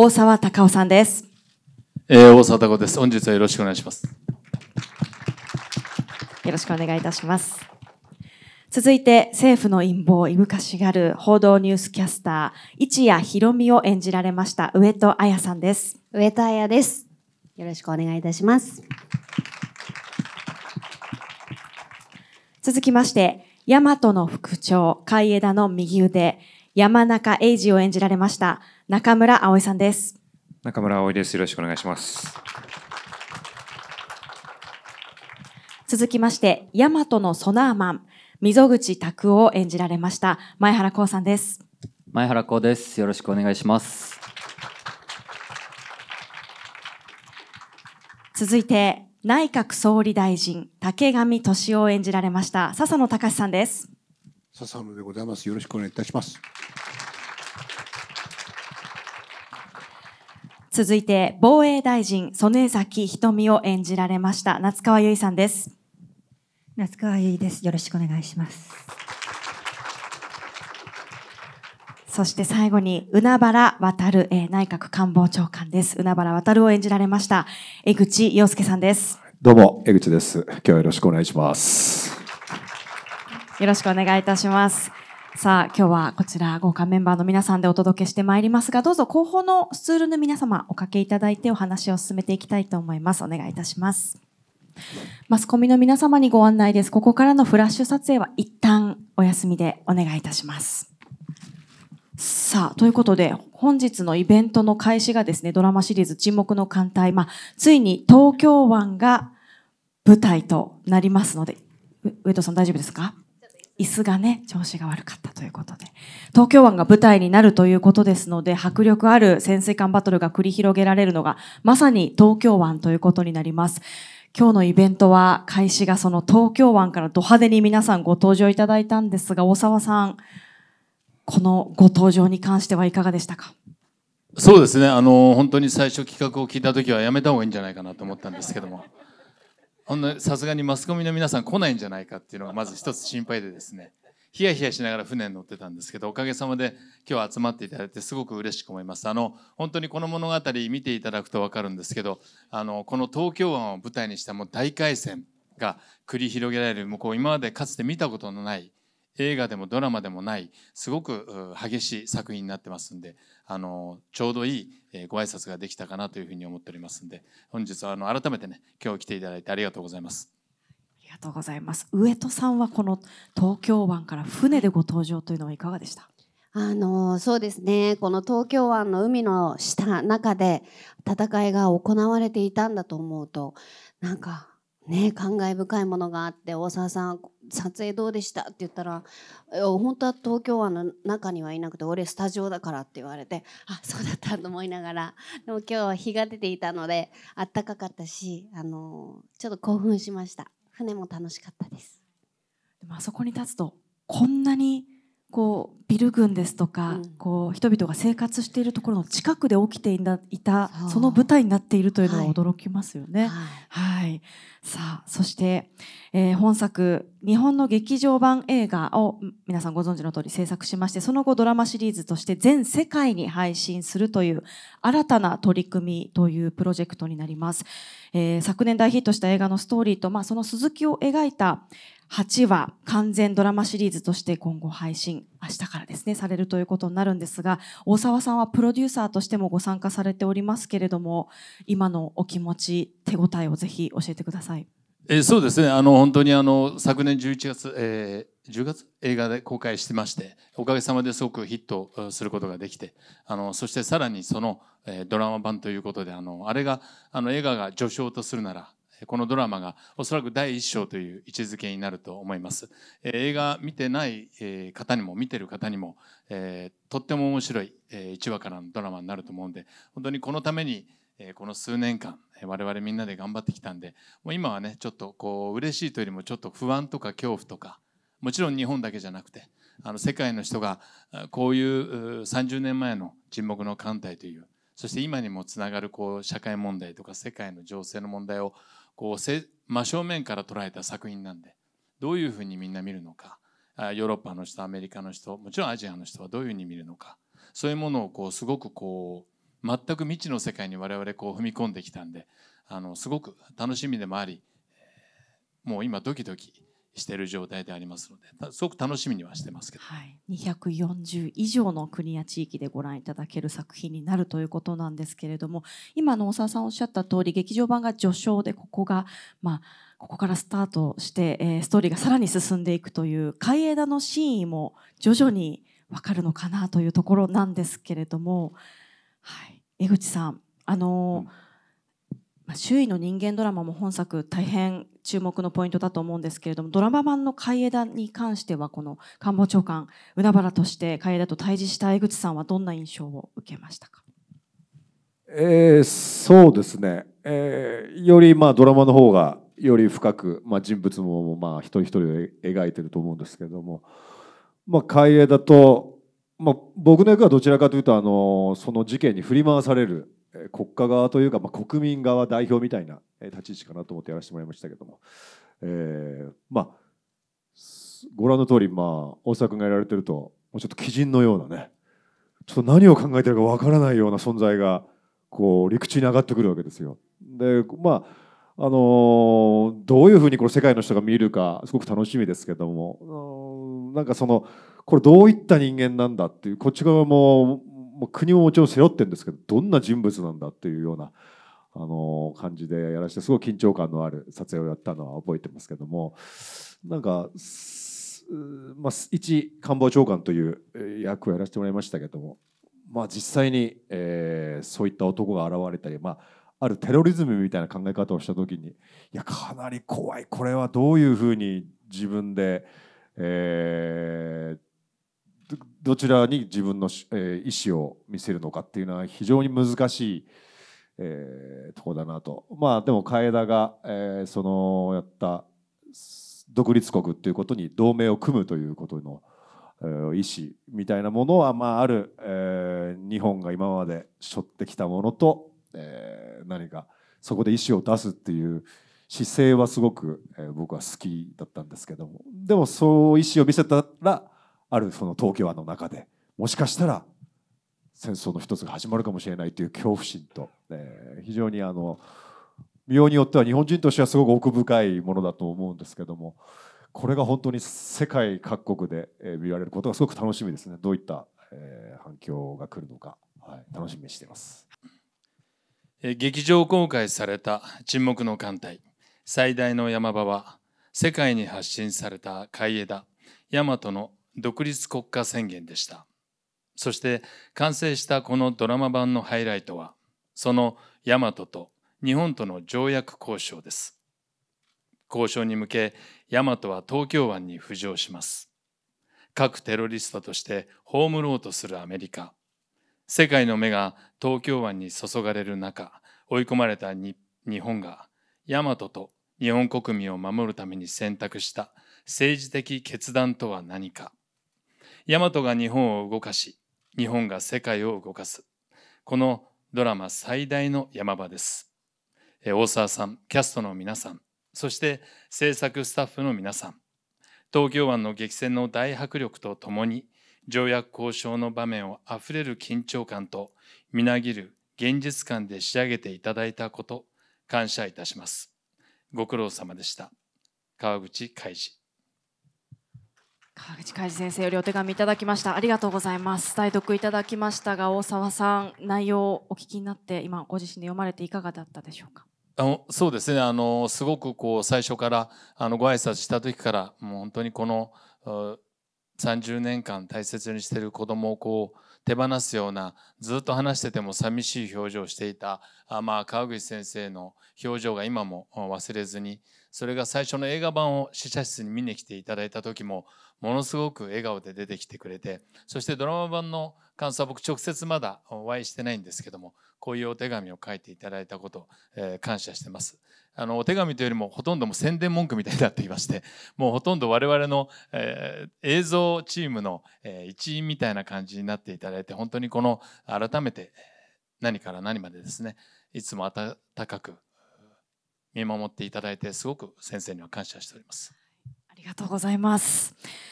大沢隆夫さんです。えー、大沢隆夫です。本日はよろしくお願いします。よろしくお願いいたします。続いて、政府の陰謀、いぶかしがる報道ニュースキャスター、一谷ひろみを演じられました、上戸彩さんです。上戸彩です。よろしくお願いいたします。続きまして、大和の副長、海江田の右腕、山中英二を演じられました、中村葵さんです。中村葵です。よろしくお願いします。続きまして、ヤマトのソナーマン、溝口拓夫を演じられました前原光さんです。前原光です。よろしくお願いします。続いて、内閣総理大臣、竹上俊夫を演じられました笹野隆さんです。笹野でございます。よろしくお願いいたします。続いて、防衛大臣、曽根崎瞳を演じられました、夏川由衣さんです。夏川由衣です。よろしくお願いします。そして最後に、海原渡る、えー、内閣官房長官です。海原渡を演じられました、江口洋介さんです。どうも、江口です。今日はよろしくお願いします。よろしくお願いいたします。さあ、今日はこちら豪華メンバーの皆さんでお届けしてまいりますが、どうぞ後方のスツールの皆様おかけいただいてお話を進めていきたいと思います。お願いいたします。マスコミの皆様にご案内です。ここからのフラッシュ撮影は一旦お休みでお願いいたします。さあ、ということで、本日のイベントの開始がですね、ドラマシリーズ沈黙の艦隊、まあ、ついに東京湾が舞台となりますので、上戸さん大丈夫ですか椅子がね、調子が悪かったということで、東京湾が舞台になるということですので、迫力ある潜水艦バトルが繰り広げられるのが、まさに東京湾ということになります。今日のイベントは開始がその東京湾からド派手に皆さんご登場いただいたんですが、大沢さん、このご登場に関してはいかがでしたかそうですね、あの、本当に最初企画を聞いた時はやめた方がいいんじゃないかなと思ったんですけども。さすがにマスコミの皆さん来ないんじゃないかっていうのがまず一つ心配でですねヒヤヒヤしながら船に乗ってたんですけどおかげさまで今日集まっていただいてすごく嬉しく思いますあの本当にこの物語見ていただくと分かるんですけどあのこの東京湾を舞台にしたもう大海戦が繰り広げられる向こう今までかつて見たことのない映画でもドラマでもないすごく激しい作品になってますんであのちょうどいいご挨拶ができたかなというふうに思っておりますんで本日はあの改めてね今日来ていただいてありがとうございます。ありがとうございます上戸さんはこの東京湾から船でご登場というのはいかがでしたあのそうですねこの東京湾の海の下中で戦いが行われていたんだと思うとなんかね、感慨深いものがあって大沢さん撮影どうでしたって言ったら本当は東京湾の中にはいなくて俺スタジオだからって言われてあそうだったと思いながらでも今日は日が出ていたのであったかかったしあのちょっと興奮しました船も楽しかったですでもあそこに立つとこんなにこうビル群ですとか、うん、こう人々が生活しているところの近くで起きていたその舞台になっているというのは驚きますよね。はい、はい、さあそして、えー、本作日本の劇場版映画を皆さんご存知の通り制作しましてその後ドラマシリーズとして全世界に配信するという新たな取り組みというプロジェクトになります。えー、昨年大ヒットした映画のストーリーと、まあ、その続きを描いた8話完全ドラマシリーズとして今後配信明日からですねされるということになるんですが大沢さんはプロデューサーとしてもご参加されておりますけれども今のお気持ち手応えをぜひ教えてください。えそうですねあの本当にあの昨年11月、えー、10月映画で公開してましておかげさまですごくヒットすることができてあのそしてさらにその、えー、ドラマ版ということであのあれがあの映画が序章とするならこのドラマがおそらく第一章という位置づけになると思います。え映画見てない方にも見てる方にも、えとっても面白い1話からのドラマになると思うんで本当にこのためにこの数年間我々みんなで頑張ってきたんでもう今はねちょっとこう嬉しいというよりもちょっと不安とか恐怖とかもちろん日本だけじゃなくてあの世界の人がこういう30年前の沈黙の艦隊というそして今にもつながるこう社会問題とか世界の情勢の問題をこう真正面から捉えた作品なんでどういうふうにみんな見るのかヨーロッパの人アメリカの人もちろんアジアの人はどういうふうに見るのかそういうものをこうすごくこう全く未知の世界に我々こう踏み込んできたんであのすごく楽しみでもありもう今ドキドキしている状態でありますのですごく楽しみにはしてますけど、はい、240以上の国や地域でご覧いただける作品になるということなんですけれども今の大沢さんおっしゃった通り劇場版が序章でここがまあここからスタートして、えー、ストーリーがさらに進んでいくという海江田の真意も徐々に分かるのかなというところなんですけれども、はい、江口さんあのーうん周囲の人間ドラマも本作大変注目のポイントだと思うんですけれどもドラマ版の海江田に関してはこの官房長官海原として海江田と対峙した江口さんはどんな印象を受けましたか、えー、そうですね、えー、よりまあドラマの方がより深く、まあ、人物もまあ一人一人を描いてると思うんですけれども、まあ、海江田と、まあ、僕の役はどちらかというとあのその事件に振り回される国家側というか、まあ、国民側代表みたいな立ち位置かなと思ってやらせてもらいましたけども、えー、まあご覧の通りまあ大阪がやられてるともうちょっと鬼人のようなねちょっと何を考えてるかわからないような存在がこう陸地に上がってくるわけですよ。でまああのー、どういうふうにこの世界の人が見るかすごく楽しみですけども、うん、なんかそのこれどういった人間なんだっていうこっち側ももう国ももちろん背負ってるんですけどどんな人物なんだっていうようなあの感じでやらしてすごい緊張感のある撮影をやったのは覚えてますけどもなんか、まあ、一官房長官という役をやらせてもらいましたけども、まあ、実際に、えー、そういった男が現れたり、まあ、あるテロリズムみたいな考え方をした時にいやかなり怖いこれはどういうふうに自分で、えー、どちらに自分の、意思を見せるのかっていうのは非常に難しい、えー、とこだなとまあでも楓田が、えー、そのやった独立国っていうことに同盟を組むということの、えー、意思みたいなものは、まあ、ある、えー、日本が今まで背負ってきたものと、えー、何かそこで意思を出すっていう姿勢はすごく、えー、僕は好きだったんですけどもでもそう意思を見せたらあるその東京湾の中でもしかしたら戦争の一つが始まるかもしれないという恐怖心と、えー、非常にあの妙によっては日本人としてはすごく奥深いものだと思うんですけどもこれが本当に世界各国で見られることがすごく楽しみですねどういった、えー、反響が来るのか、はい、楽しみにしています。劇場公開された「沈黙の艦隊」最大の山場は世界に発信された海江田大和の独立国家宣言でした。そして完成したこのドラマ版のハイライトは、その大和と日本との条約交渉です。交渉に向け、ヤマトは東京湾に浮上します。各テロリストとして葬ろうとするアメリカ。世界の目が東京湾に注がれる中、追い込まれた日本が、ヤマトと日本国民を守るために選択した政治的決断とは何か。大和が日本を動かし、日本が世界を動かす。このドラマ最大の山場です。大沢さん、キャストの皆さん、そして制作スタッフの皆さん、東京湾の激戦の大迫力とともに、条約交渉の場面をあふれる緊張感とみなぎる現実感で仕上げていただいたこと、感謝いたします。ご苦労様でした。川口海事。川口海先生よりお手紙いただきましたありがとうございます代読いただきましたが大沢さん内容をお聞きになって今ご自身で読まれていかがだったでしょうかあのそうですねあのすごくこう最初からあのご挨拶した時からもう本当にこの30年間大切にしてる子供をこう手放すようなずっと話してても寂しい表情をしていたあ、まあ、川口先生の表情が今も忘れずにそれが最初の映画版を試写室に見に来ていただいた時もものすごく笑顔で出てきてくれてそしてドラマ版の感想は僕直接まだお会いしてないんですけどもこういうお手紙を書いていただいたこと、えー、感謝してますあのお手紙というよりもほとんども宣伝文句みたいになっていましてもうほとんど我々の、えー、映像チームの、えー、一員みたいな感じになっていただいて本当にこの改めて何から何までですねいつも温かく見守っていただいてすごく先生には感謝しております。ありがとうございます。